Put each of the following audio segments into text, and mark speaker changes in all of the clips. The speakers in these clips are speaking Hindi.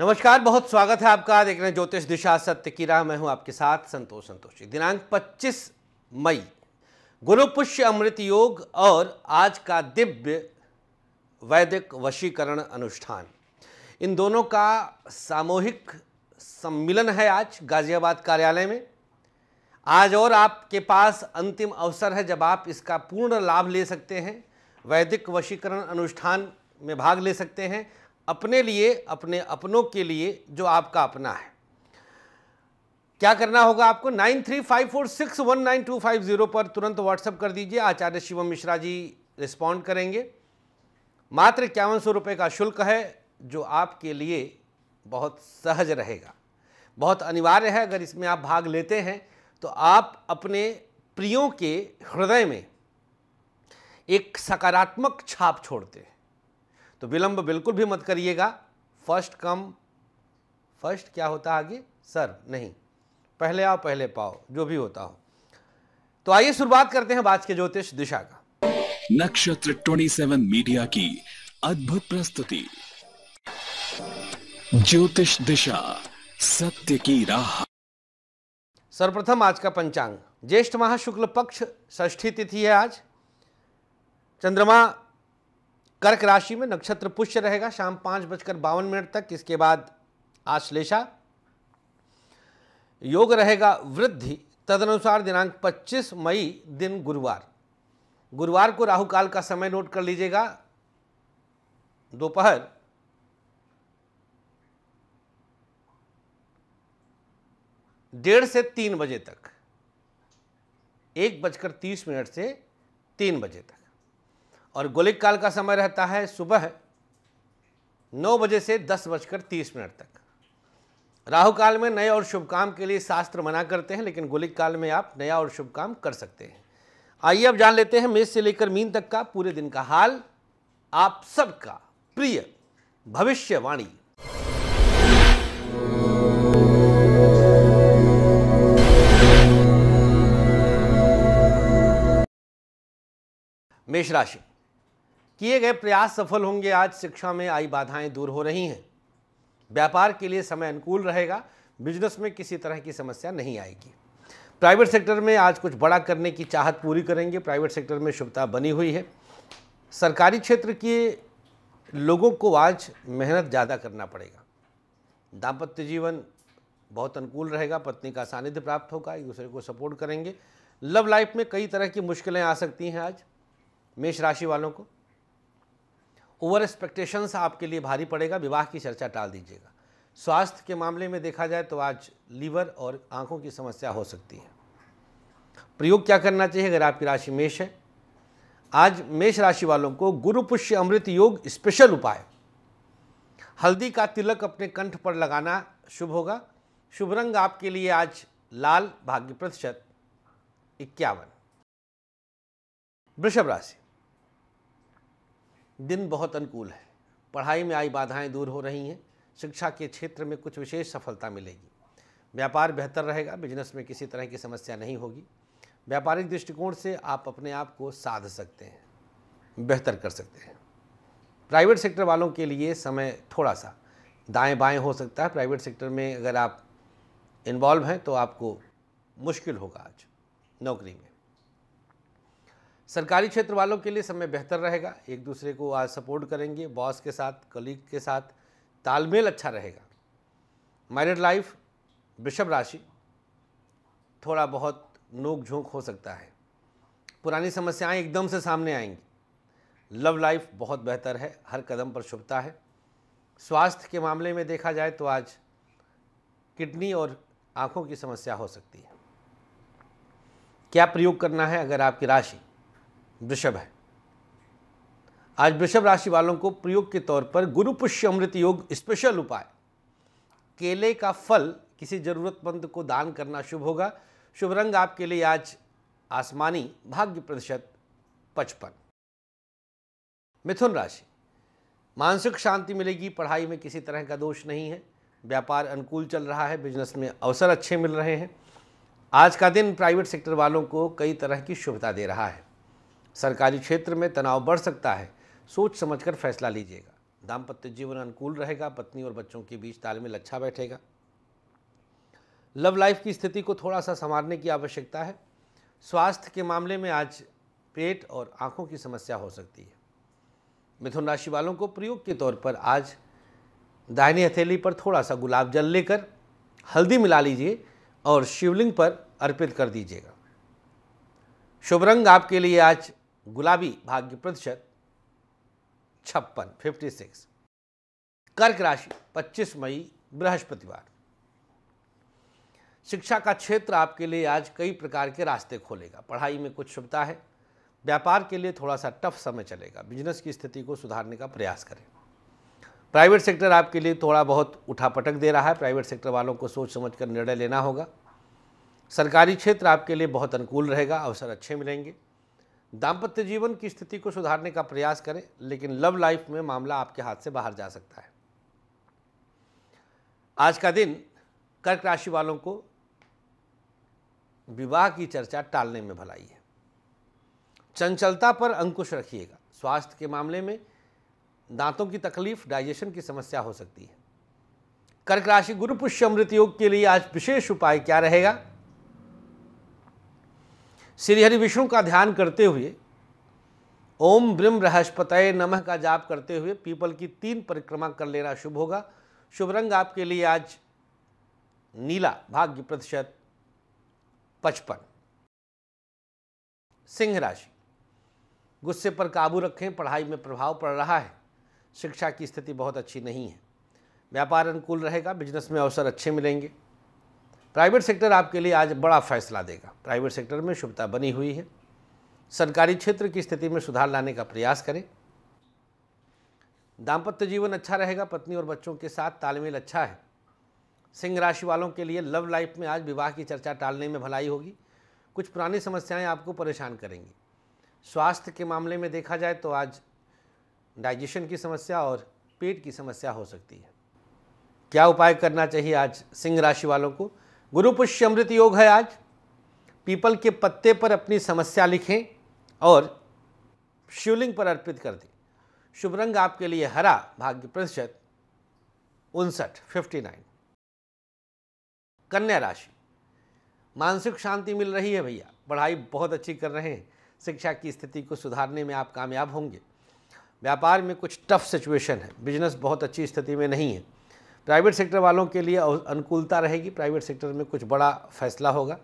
Speaker 1: नमस्कार बहुत स्वागत है आपका देख रहे ज्योतिष दिशा सत्य की राह मैं हूं आपके साथ संतोष संतोषी दिनांक 25 मई गुरु पुष्य अमृत योग और आज का दिव्य वैदिक वशीकरण अनुष्ठान इन दोनों का सामूहिक सम्मिलन है आज गाजियाबाद कार्यालय में आज और आपके पास अंतिम अवसर है जब आप इसका पूर्ण लाभ ले सकते हैं वैदिक वशीकरण अनुष्ठान में भाग ले सकते हैं अपने लिए अपने अपनों के लिए जो आपका अपना है क्या करना होगा आपको nine three five four six one nine two five zero पर तुरंत व्हाट्सअप कर दीजिए आचार्य शिवम मिश्रा जी रिस्पॉन्ड करेंगे मात्र इक्यावन सौ रुपये का शुल्क है जो आपके लिए बहुत सहज रहेगा बहुत अनिवार्य है अगर इसमें आप भाग लेते हैं तो आप अपने प्रियों के हृदय में एक सकारात्मक छाप छोड़ते हैं तो विलंब बिल्कुल भी मत करिएगा फर्स्ट कम फर्स्ट क्या होता है आगे सर नहीं पहले आओ पहले पाओ जो भी होता हो तो आइए शुरुआत करते हैं बाज के ज्योतिष दिशा का
Speaker 2: नक्षत्र 27 मीडिया की अद्भुत प्रस्तुति ज्योतिष दिशा सत्य की राह सर्वप्रथम आज का
Speaker 1: पंचांग ज्येष्ठ माह शुक्ल पक्ष षष्ठी तिथि है आज चंद्रमा कर्क राशि में नक्षत्र पुष्य रहेगा शाम पांच बजकर बावन मिनट तक इसके बाद आश्लेषा योग रहेगा वृद्धि तदनुसार दिनांक 25 मई दिन गुरुवार गुरुवार को राहु काल का समय नोट कर लीजिएगा दोपहर डेढ़ से तीन बजे तक एक बजकर तीस मिनट से तीन बजे तक और गोलिक काल का समय रहता है सुबह नौ बजे से दस बजकर तीस मिनट तक राहु काल में नए और शुभ काम के लिए शास्त्र मना करते हैं लेकिन गोलिक काल में आप नया और शुभ काम कर सकते हैं आइए अब जान लेते हैं मेष से लेकर मीन तक का पूरे दिन का हाल आप सबका प्रिय भविष्यवाणी मेष राशि किए गए प्रयास सफल होंगे आज शिक्षा में आई बाधाएं दूर हो रही हैं व्यापार के लिए समय अनुकूल रहेगा बिजनेस में किसी तरह की समस्या नहीं आएगी प्राइवेट सेक्टर में आज कुछ बड़ा करने की चाहत पूरी करेंगे प्राइवेट सेक्टर में शुभता बनी हुई है सरकारी क्षेत्र के लोगों को आज मेहनत ज़्यादा करना पड़ेगा दाम्पत्य जीवन बहुत अनुकूल रहेगा पत्नी का सानिध्य प्राप्त होगा एक दूसरे को सपोर्ट करेंगे लव लाइफ में कई तरह की मुश्किलें आ सकती हैं आज मेष राशि वालों को ओवर एक्सपेक्टेशंस आपके लिए भारी पड़ेगा विवाह की चर्चा टाल दीजिएगा स्वास्थ्य के मामले में देखा जाए तो आज लीवर और आंखों की समस्या हो सकती है प्रयोग क्या करना चाहिए अगर आपकी राशि मेष है आज मेष राशि वालों को गुरु पुष्य अमृत योग स्पेशल उपाय हल्दी का तिलक अपने कंठ पर लगाना शुभ होगा शुभ रंग आपके लिए आज लाल भाग्य प्रतिशत इक्यावन वृषभ राशि दिन बहुत अनुकूल है पढ़ाई में आई बाधाएं दूर हो रही हैं शिक्षा के क्षेत्र में कुछ विशेष सफलता मिलेगी व्यापार बेहतर रहेगा बिजनेस में किसी तरह की समस्या नहीं होगी व्यापारिक दृष्टिकोण से आप अपने आप को साध सकते हैं बेहतर कर सकते हैं प्राइवेट सेक्टर वालों के लिए समय थोड़ा सा दाएं बाएं हो सकता है प्राइवेट सेक्टर में अगर आप इन्वॉल्व हैं तो आपको मुश्किल होगा आज नौकरी में सरकारी क्षेत्र वालों के लिए समय बेहतर रहेगा एक दूसरे को आज सपोर्ट करेंगे बॉस के साथ कलीग के साथ तालमेल अच्छा रहेगा मैरिड लाइफ वृषभ राशि थोड़ा बहुत नोक झोंक हो सकता है पुरानी समस्याएं एकदम से सामने आएंगी लव लाइफ बहुत बेहतर है हर कदम पर शुभता है स्वास्थ्य के मामले में देखा जाए तो आज किडनी और आँखों की समस्या हो सकती है क्या प्रयोग करना है अगर आपकी राशि वृषभ है आज वृषभ राशि वालों को प्रयोग के तौर पर गुरु पुष्य अमृत योग स्पेशल उपाय केले का फल किसी जरूरतमंद को दान करना शुभ होगा शुभ रंग आपके लिए आज आसमानी भाग्य प्रतिशत पचपन मिथुन राशि मानसिक शांति मिलेगी पढ़ाई में किसी तरह का दोष नहीं है व्यापार अनुकूल चल रहा है बिजनेस में अवसर अच्छे मिल रहे हैं आज का दिन प्राइवेट सेक्टर वालों को कई तरह की शुभता दे रहा है सरकारी क्षेत्र में तनाव बढ़ सकता है सोच समझकर फैसला लीजिएगा दाम्पत्य जीवन अनुकूल रहेगा पत्नी और बच्चों के बीच तालमेल अच्छा बैठेगा लव लाइफ की स्थिति को थोड़ा सा संवारने की आवश्यकता है स्वास्थ्य के मामले में आज पेट और आंखों की समस्या हो सकती है मिथुन राशि वालों को प्रयोग के तौर पर आज दाहिनी हथेली पर थोड़ा सा गुलाब जल लेकर हल्दी मिला लीजिए और शिवलिंग पर अर्पित कर दीजिएगा शुभ रंग आपके लिए आज गुलाबी भाग्य प्रतिशत छप्पन फिफ्टी सिक्स कर्क राशि 25 मई बृहस्पतिवार शिक्षा का क्षेत्र आपके लिए आज कई प्रकार के रास्ते खोलेगा पढ़ाई में कुछ शुभता है व्यापार के लिए थोड़ा सा टफ समय चलेगा बिजनेस की स्थिति को सुधारने का प्रयास करें प्राइवेट सेक्टर आपके लिए थोड़ा बहुत उठापटक दे रहा है प्राइवेट सेक्टर वालों को सोच समझ कर निर्णय लेना होगा सरकारी क्षेत्र आपके लिए बहुत अनुकूल रहेगा अवसर अच्छे मिलेंगे दाम्पत्य जीवन की स्थिति को सुधारने का प्रयास करें लेकिन लव लाइफ में मामला आपके हाथ से बाहर जा सकता है आज का दिन कर्क राशि वालों को विवाह की चर्चा टालने में भलाई है चंचलता पर अंकुश रखिएगा स्वास्थ्य के मामले में दांतों की तकलीफ डाइजेशन की समस्या हो सकती है कर्क राशि गुरु पुष्य अमृत योग के लिए आज विशेष उपाय क्या रहेगा श्री हरि विष्णु का ध्यान करते हुए ओम ब्रह्म बृहस्पतय नमः का जाप करते हुए पीपल की तीन परिक्रमा कर लेना शुभ होगा शुभ रंग आपके लिए आज नीला भाग्य प्रतिशत पचपन सिंह राशि गुस्से पर काबू रखें पढ़ाई में प्रभाव पड़ रहा है शिक्षा की स्थिति बहुत अच्छी नहीं है व्यापार अनुकूल रहेगा बिजनेस में अवसर अच्छे मिलेंगे प्राइवेट सेक्टर आपके लिए आज बड़ा फैसला देगा प्राइवेट सेक्टर में शुभता बनी हुई है सरकारी क्षेत्र की स्थिति में सुधार लाने का प्रयास करें दाम्पत्य जीवन अच्छा रहेगा पत्नी और बच्चों के साथ तालमेल अच्छा है सिंह राशि वालों के लिए लव लाइफ में आज विवाह की चर्चा टालने में भलाई होगी कुछ पुरानी समस्याएं आपको परेशान करेंगी स्वास्थ्य के मामले में देखा जाए तो आज डाइजेशन की समस्या और पेट की समस्या हो सकती है क्या उपाय करना चाहिए आज सिंह राशि वालों को गुरु पुष्य अमृत योग है आज पीपल के पत्ते पर अपनी समस्या लिखें और शिवलिंग पर अर्पित कर दें शुभ रंग आपके लिए हरा भाग्य प्रतिशत उनसठ फिफ्टी नाइन कन्या राशि मानसिक शांति मिल रही है भैया पढ़ाई बहुत अच्छी कर रहे हैं शिक्षा की स्थिति को सुधारने में आप कामयाब होंगे व्यापार में कुछ टफ सिचुएशन है बिजनेस बहुत अच्छी स्थिति में नहीं है प्राइवेट सेक्टर वालों के लिए अनुकूलता रहेगी प्राइवेट सेक्टर में कुछ बड़ा फैसला होगा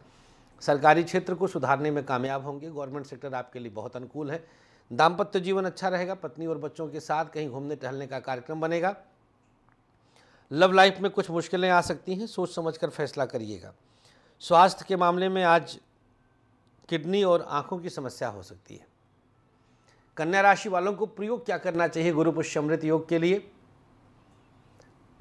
Speaker 1: सरकारी क्षेत्र को सुधारने में कामयाब होंगे गवर्नमेंट सेक्टर आपके लिए बहुत अनुकूल है दाम्पत्य जीवन अच्छा रहेगा पत्नी और बच्चों के साथ कहीं घूमने टहलने का कार्यक्रम बनेगा लव लाइफ में कुछ मुश्किलें आ सकती हैं सोच समझ कर फैसला करिएगा स्वास्थ्य के मामले में आज किडनी और आँखों की समस्या हो सकती है कन्या राशि वालों को प्रयोग क्या करना चाहिए गुरु पुष्य अमृत योग के लिए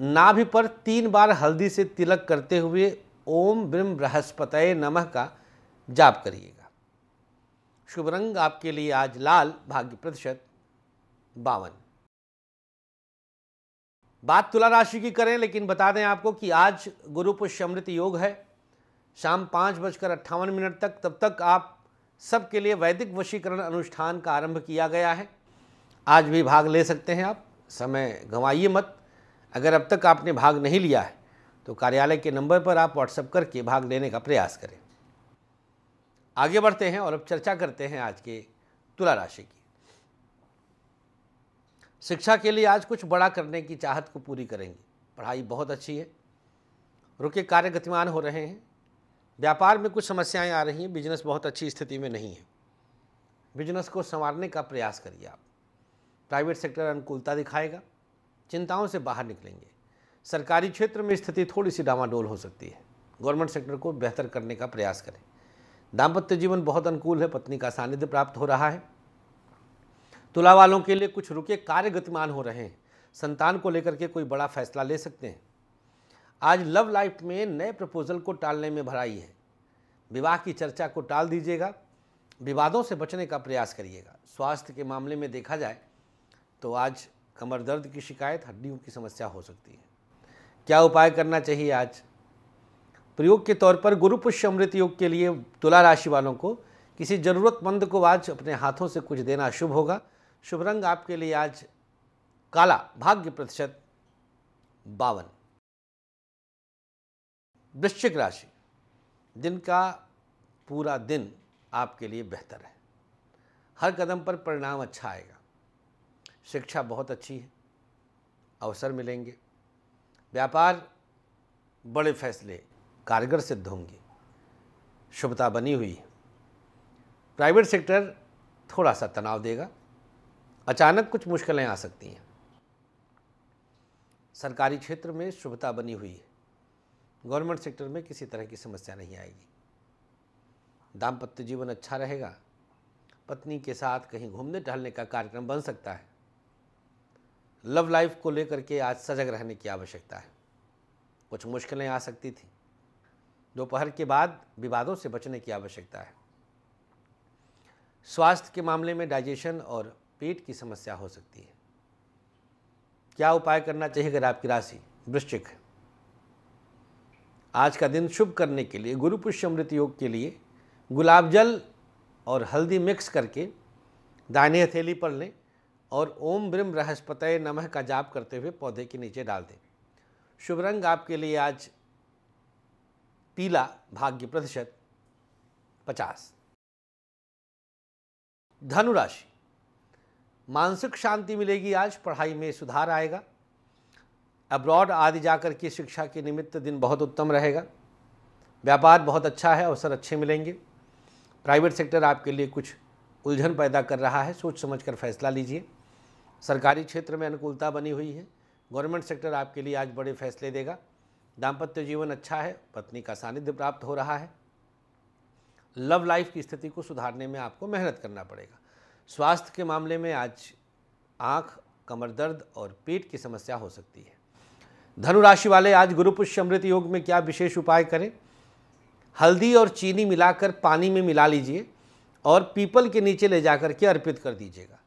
Speaker 1: नाभि पर तीन बार हल्दी से तिलक करते हुए ओम ब्रम बृहस्पतय नमः का जाप करिएगा शुभ रंग आपके लिए आज लाल भाग्य प्रतिशत बावन बात तुला राशि की करें लेकिन बता दें आपको कि आज गुरु पुष्यमृत योग है शाम पाँच बजकर अट्ठावन मिनट तक तब तक आप सबके लिए वैदिक वशीकरण अनुष्ठान का आरंभ किया गया है आज भी भाग ले सकते हैं आप समय गंवाइए मत अगर अब तक आपने भाग नहीं लिया है तो कार्यालय के नंबर पर आप व्हाट्सएप करके भाग लेने का प्रयास करें आगे बढ़ते हैं और अब चर्चा करते हैं आज के तुला राशि की शिक्षा के लिए आज कुछ बड़ा करने की चाहत को पूरी करेंगे पढ़ाई बहुत अच्छी है रुके कार्य गतिमान हो रहे हैं व्यापार में कुछ समस्याएं आ रही हैं बिजनेस बहुत अच्छी स्थिति में नहीं है बिजनेस को संवारने का प्रयास करिए आप प्राइवेट सेक्टर अनुकूलता दिखाएगा चिंताओं से बाहर निकलेंगे सरकारी क्षेत्र में स्थिति थोड़ी सी डामाडोल हो सकती है गवर्नमेंट सेक्टर को बेहतर करने का प्रयास करें दाम्पत्य जीवन बहुत अनुकूल है पत्नी का सानिध्य प्राप्त हो रहा है तुला वालों के लिए कुछ रुके कार्य गतिमान हो रहे हैं संतान को लेकर के कोई बड़ा फैसला ले सकते हैं आज लव लाइफ में नए प्रपोजल को टालने में भराई है विवाह की चर्चा को टाल दीजिएगा विवादों से बचने का प्रयास करिएगा स्वास्थ्य के मामले में देखा जाए तो आज कमर दर्द की शिकायत हड्डियों की समस्या हो सकती है क्या उपाय करना चाहिए आज प्रयोग के तौर पर गुरु पुष्य अमृत योग के लिए तुला राशि वालों को किसी ज़रूरतमंद को आज अपने हाथों से कुछ देना शुभ होगा शुभ रंग आपके लिए आज काला भाग्य प्रतिशत बावन वृश्चिक राशि दिन का पूरा दिन आपके लिए बेहतर है हर कदम पर परिणाम अच्छा आएगा शिक्षा बहुत अच्छी है अवसर मिलेंगे व्यापार बड़े फैसले कारगर सिद्ध होंगे शुभता बनी हुई है प्राइवेट सेक्टर थोड़ा सा तनाव देगा अचानक कुछ मुश्किलें आ सकती हैं सरकारी क्षेत्र में शुभता बनी हुई है गवर्नमेंट सेक्टर में किसी तरह की समस्या नहीं आएगी दाम्पत्य जीवन अच्छा रहेगा पत्नी के साथ कहीं घूमने टहलने का कार्यक्रम बन सकता है लव लाइफ को लेकर के आज सजग रहने की आवश्यकता है कुछ मुश्किलें आ सकती थी दोपहर के बाद विवादों से बचने की आवश्यकता है स्वास्थ्य के मामले में डाइजेशन और पेट की समस्या हो सकती है क्या उपाय करना चाहिए अगर आपकी राशि वृश्चिक है आज का दिन शुभ करने के लिए गुरु पुष्य अमृत योग के लिए गुलाब जल और हल्दी मिक्स करके दाने हथेली पर लें और ओम ब्रिम बृहस्पत नमः का जाप करते हुए पौधे के नीचे डाल दें शुभ रंग आपके लिए आज पीला भाग्य प्रतिशत पचास धनुराशि मानसिक शांति मिलेगी आज पढ़ाई में सुधार आएगा अब्रॉड आदि जाकर के शिक्षा के निमित्त दिन बहुत उत्तम रहेगा व्यापार बहुत अच्छा है अवसर अच्छे मिलेंगे प्राइवेट सेक्टर आपके लिए कुछ उलझन पैदा कर रहा है सोच समझ कर फैसला लीजिए सरकारी क्षेत्र में अनुकूलता बनी हुई है गवर्नमेंट सेक्टर आपके लिए आज बड़े फैसले देगा दाम्पत्य जीवन अच्छा है पत्नी का सानिध्य प्राप्त हो रहा है लव लाइफ की स्थिति को सुधारने में आपको मेहनत करना पड़ेगा स्वास्थ्य के मामले में आज आँख कमर दर्द और पेट की समस्या हो सकती है धनु राशि वाले आज गुरुपुष्य अमृत योग में क्या विशेष उपाय करें हल्दी और चीनी मिलाकर पानी में मिला लीजिए और पीपल के नीचे ले जाकर के अर्पित कर दीजिएगा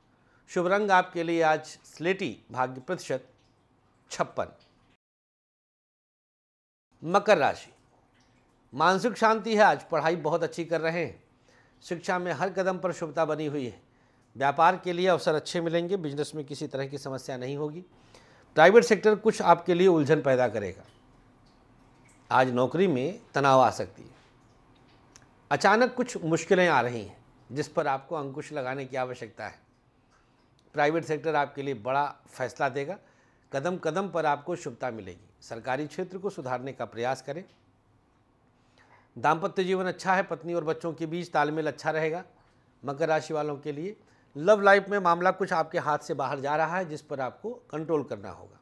Speaker 1: शुभ रंग आपके लिए आज स्लेटी भाग्य प्रतिशत छप्पन मकर राशि मानसिक शांति है आज पढ़ाई बहुत अच्छी कर रहे हैं शिक्षा में हर कदम पर शुभता बनी हुई है व्यापार के लिए अवसर अच्छे मिलेंगे बिजनेस में किसी तरह की समस्या नहीं होगी प्राइवेट सेक्टर कुछ आपके लिए उलझन पैदा करेगा आज नौकरी में तनाव आ सकती है अचानक कुछ मुश्किलें आ रही हैं जिस पर आपको अंकुश लगाने की आवश्यकता है प्राइवेट सेक्टर आपके लिए बड़ा फैसला देगा कदम कदम पर आपको शुभता मिलेगी सरकारी क्षेत्र को सुधारने का प्रयास करें दाम्पत्य जीवन अच्छा है पत्नी और बच्चों के बीच तालमेल अच्छा रहेगा मकर राशि वालों के लिए लव लाइफ में मामला कुछ आपके हाथ से बाहर जा रहा है जिस पर आपको कंट्रोल करना होगा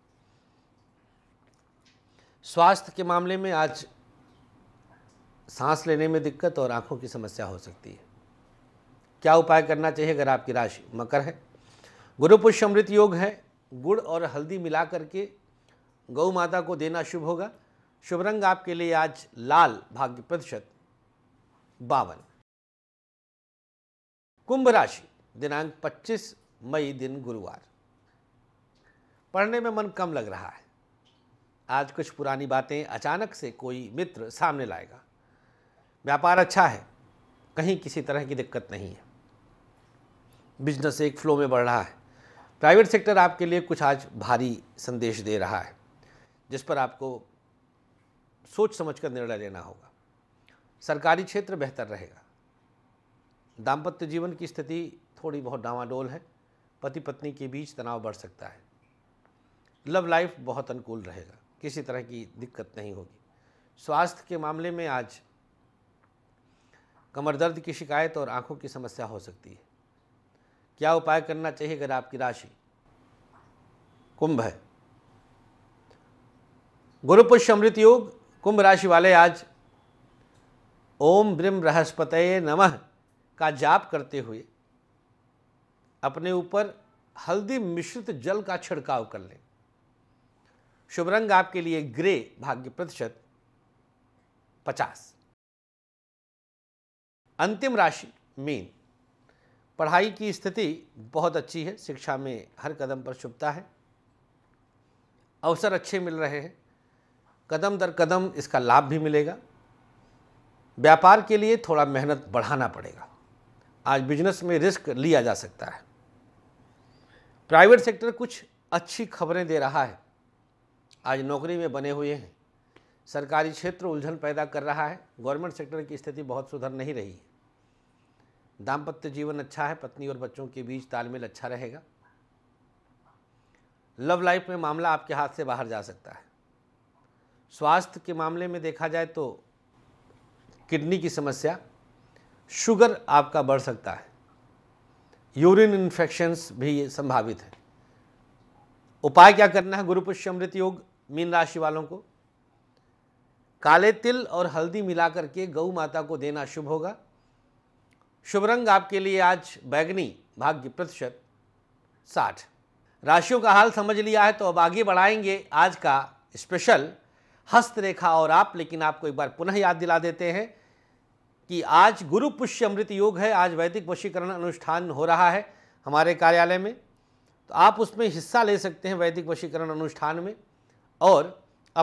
Speaker 1: स्वास्थ्य के मामले में आज सांस लेने में दिक्कत और आंखों की समस्या हो सकती है क्या उपाय करना चाहिए अगर आपकी राशि मकर है गुरु पुष्य अमृत योग है गुड़ और हल्दी मिला करके गौ माता को देना शुभ होगा शुभ रंग आपके लिए आज लाल भाग्य प्रतिशत बावन कुंभ राशि दिनांक 25 मई दिन गुरुवार पढ़ने में मन कम लग रहा है आज कुछ पुरानी बातें अचानक से कोई मित्र सामने लाएगा व्यापार अच्छा है कहीं किसी तरह की दिक्कत नहीं है बिजनेस एक फ्लो में बढ़ रहा है प्राइवेट सेक्टर आपके लिए कुछ आज भारी संदेश दे रहा है जिस पर आपको सोच समझ कर निर्णय लेना होगा सरकारी क्षेत्र बेहतर रहेगा दाम्पत्य जीवन की स्थिति थोड़ी बहुत डावाडोल है पति पत्नी के बीच तनाव बढ़ सकता है लव लाइफ बहुत अनुकूल रहेगा किसी तरह की दिक्कत नहीं होगी स्वास्थ्य के मामले में आज कमर दर्द की शिकायत और आंखों की समस्या हो सकती है क्या उपाय करना चाहिए अगर आपकी राशि कुंभ है पुष्य अमृत योग कुंभ राशि वाले आज ओम ब्रिम बृहस्पत नमः का जाप करते हुए अपने ऊपर हल्दी मिश्रित जल का छिड़काव कर लें शुभ रंग आपके लिए ग्रे भाग्य प्रतिशत पचास अंतिम राशि मीन पढ़ाई की स्थिति बहुत अच्छी है शिक्षा में हर कदम पर शुभता है अवसर अच्छे मिल रहे हैं कदम दर कदम इसका लाभ भी मिलेगा व्यापार के लिए थोड़ा मेहनत बढ़ाना पड़ेगा आज बिजनेस में रिस्क लिया जा सकता है प्राइवेट सेक्टर कुछ अच्छी खबरें दे रहा है आज नौकरी में बने हुए हैं सरकारी क्षेत्र उलझन पैदा कर रहा है गवर्नमेंट सेक्टर की स्थिति बहुत सुधर नहीं रही है दाम्पत्य जीवन अच्छा है पत्नी और बच्चों के बीच तालमेल अच्छा रहेगा लव लाइफ में मामला आपके हाथ से बाहर जा सकता है स्वास्थ्य के मामले में देखा जाए तो किडनी की समस्या शुगर आपका बढ़ सकता है यूरिन इन्फेक्शंस भी संभावित है उपाय क्या करना है गुरुपुष्य अमृत योग मीन राशि वालों को काले तिल और हल्दी मिलाकर के गौ माता को देना शुभ होगा शुभ रंग आपके लिए आज बैगनी भाग्य प्रतिशत साठ राशियों का हाल समझ लिया है तो अब आगे बढ़ाएंगे आज का स्पेशल हस्तरेखा और आप लेकिन आपको एक बार पुनः याद दिला देते हैं कि आज गुरु पुष्य अमृत योग है आज वैदिक वशीकरण अनुष्ठान हो रहा है हमारे कार्यालय में तो आप उसमें हिस्सा ले सकते हैं वैदिक वशीकरण अनुष्ठान में और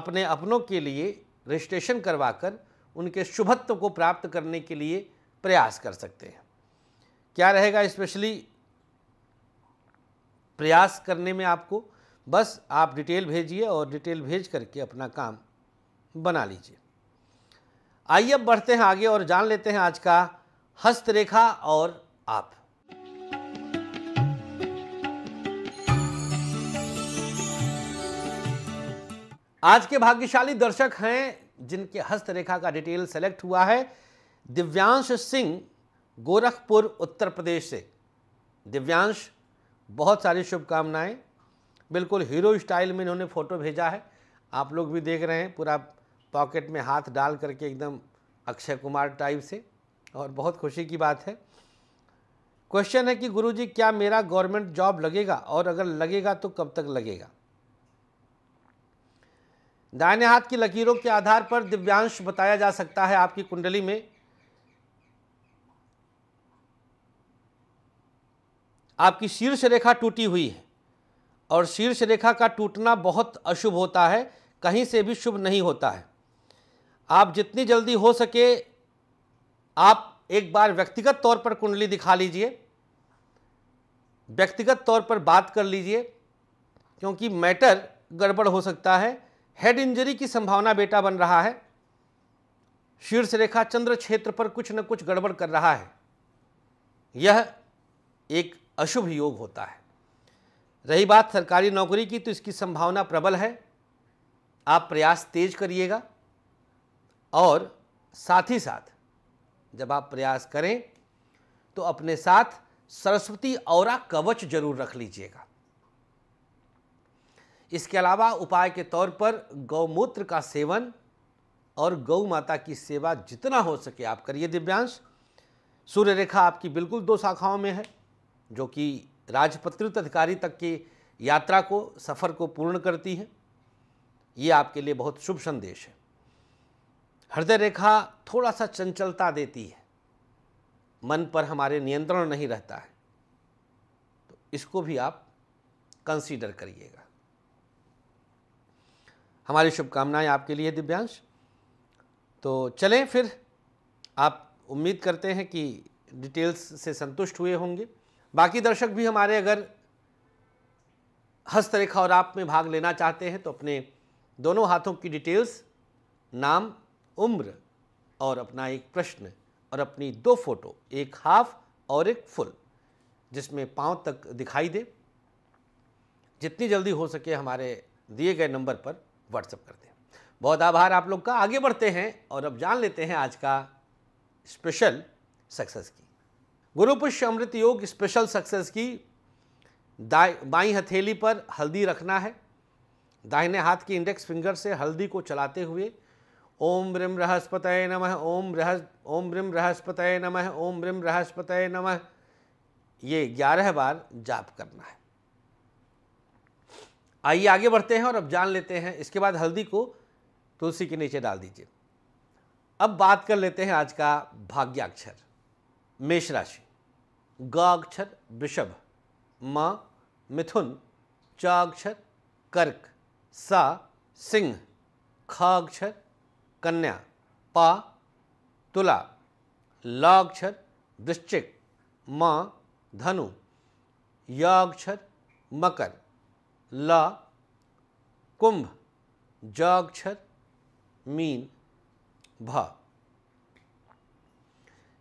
Speaker 1: अपने अपनों के लिए रजिस्ट्रेशन करवाकर उनके शुभत्व को प्राप्त करने के लिए प्रयास कर सकते हैं क्या रहेगा स्पेशली प्रयास करने में आपको बस आप डिटेल भेजिए और डिटेल भेज करके अपना काम बना लीजिए आइए अब बढ़ते हैं आगे और जान लेते हैं आज का हस्तरेखा और आप आज के भाग्यशाली दर्शक हैं जिनके हस्तरेखा का डिटेल सेलेक्ट हुआ है दिव्यांश सिंह गोरखपुर उत्तर प्रदेश से दिव्यांश बहुत सारी शुभकामनाएं बिल्कुल हीरो स्टाइल में इन्होंने फ़ोटो भेजा है आप लोग भी देख रहे हैं पूरा पॉकेट में हाथ डाल करके एकदम अक्षय कुमार टाइप से और बहुत खुशी की बात है क्वेश्चन है कि गुरुजी क्या मेरा गवर्नमेंट जॉब लगेगा और अगर लगेगा तो कब तक लगेगा दाहिने हाथ की लकीरों के आधार पर दिव्यांश बताया जा सकता है आपकी कुंडली में आपकी शीर्ष रेखा टूटी हुई है और शीर्ष रेखा का टूटना बहुत अशुभ होता है कहीं से भी शुभ नहीं होता है आप जितनी जल्दी हो सके आप एक बार व्यक्तिगत तौर पर कुंडली दिखा लीजिए व्यक्तिगत तौर पर बात कर लीजिए क्योंकि मैटर गड़बड़ हो सकता है हेड इंजरी की संभावना बेटा बन रहा है शीर्ष रेखा चंद्र क्षेत्र पर कुछ न कुछ गड़बड़ कर रहा है यह एक अशुभ योग होता है रही बात सरकारी नौकरी की तो इसकी संभावना प्रबल है आप प्रयास तेज करिएगा और साथ ही साथ जब आप प्रयास करें तो अपने साथ सरस्वती और कवच जरूर रख लीजिएगा इसके अलावा उपाय के तौर पर गौमूत्र का सेवन और गौ माता की सेवा जितना हो सके आप करिए दिव्यांश सूर्य रेखा आपकी बिल्कुल दो शाखाओं में है जो कि राजपत्रित अधिकारी तक की यात्रा को सफ़र को पूर्ण करती है ये आपके लिए बहुत शुभ संदेश है हृदय रेखा थोड़ा सा चंचलता देती है मन पर हमारे नियंत्रण नहीं रहता है तो इसको भी आप कंसीडर करिएगा हमारी शुभकामनाएं आपके लिए दिव्यांश तो चलें फिर आप उम्मीद करते हैं कि डिटेल्स से संतुष्ट हुए होंगे बाकी दर्शक भी हमारे अगर हस्तरेखा और आप में भाग लेना चाहते हैं तो अपने दोनों हाथों की डिटेल्स नाम उम्र और अपना एक प्रश्न और अपनी दो फोटो एक हाफ और एक फुल जिसमें पाँव तक दिखाई दे जितनी जल्दी हो सके हमारे दिए गए नंबर पर व्हाट्सएप कर दें बहुत आभार आप लोग का आगे बढ़ते हैं और अब जान लेते हैं आज का स्पेशल सक्सेस की गुरुपुष्य अमृत योग स्पेशल सक्सेस की बाई हथेली पर हल्दी रखना है दाहिने हाथ की इंडेक्स फिंगर से हल्दी को चलाते हुए ओम रिम बृहस्पत नम ओम ओम रिम बृहस्पत नम ओम रिम बृहस्पत नम ये ग्यारह बार जाप करना है आइए आगे बढ़ते हैं और अब जान लेते हैं इसके बाद हल्दी को तुलसी के नीचे डाल दीजिए अब बात कर लेते हैं आज का भाग्याक्षर मेष राशि गाक्षर वृषभ माँ मिथुन चाक्षर कर्क सा सिंह खाक्षर कन्या पा तुला लाक्षर वृश्चिक माँ धनु याक्षर मकर ला कुंभ जाक्षर मीन भा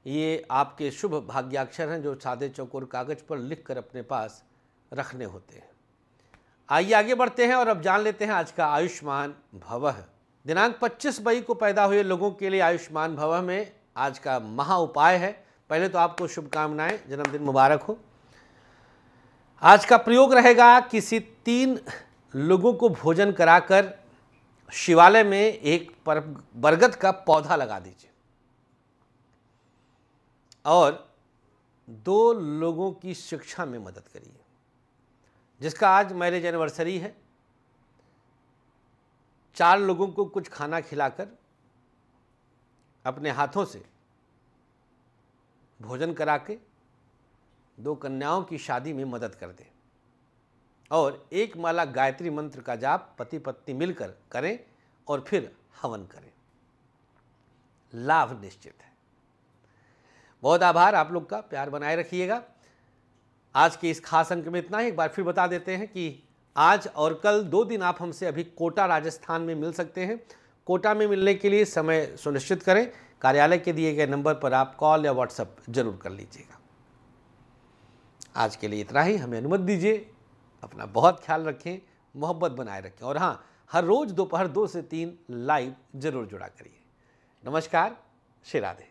Speaker 1: ये आपके शुभ भाग्याक्षर हैं जो सादे चौकोर कागज पर लिख कर अपने पास रखने होते हैं आइए आगे बढ़ते हैं और अब जान लेते हैं आज का आयुष्मान भव दिनांक 25 मई को पैदा हुए लोगों के लिए आयुष्मान भव में आज का महा उपाय है पहले तो आपको शुभकामनाएं जन्मदिन मुबारक हो आज का प्रयोग रहेगा किसी तीन लोगों को भोजन कराकर शिवालय में एक पर बरगद का पौधा लगा दीजिए और दो लोगों की शिक्षा में मदद करिए जिसका आज मैरिज एनिवर्सरी है चार लोगों को कुछ खाना खिलाकर अपने हाथों से भोजन करा के दो कन्याओं की शादी में मदद कर दें और एक माला गायत्री मंत्र का जाप पति पत्नी मिलकर करें और फिर हवन करें लाभ निश्चित है बहुत आभार आप लोग का प्यार बनाए रखिएगा आज के इस खास अंक में इतना ही एक बार फिर बता देते हैं कि आज और कल दो दिन आप हमसे अभी कोटा राजस्थान में मिल सकते हैं कोटा में मिलने के लिए समय सुनिश्चित करें कार्यालय के दिए गए नंबर पर आप कॉल या व्हाट्सएप जरूर कर लीजिएगा आज के लिए इतना ही हमें अनुमति दीजिए अपना बहुत ख्याल रखें मोहब्बत बनाए रखें और हाँ हर रोज़ दोपहर दो से तीन लाइव जरूर जुड़ा करिए नमस्कार श्री राधे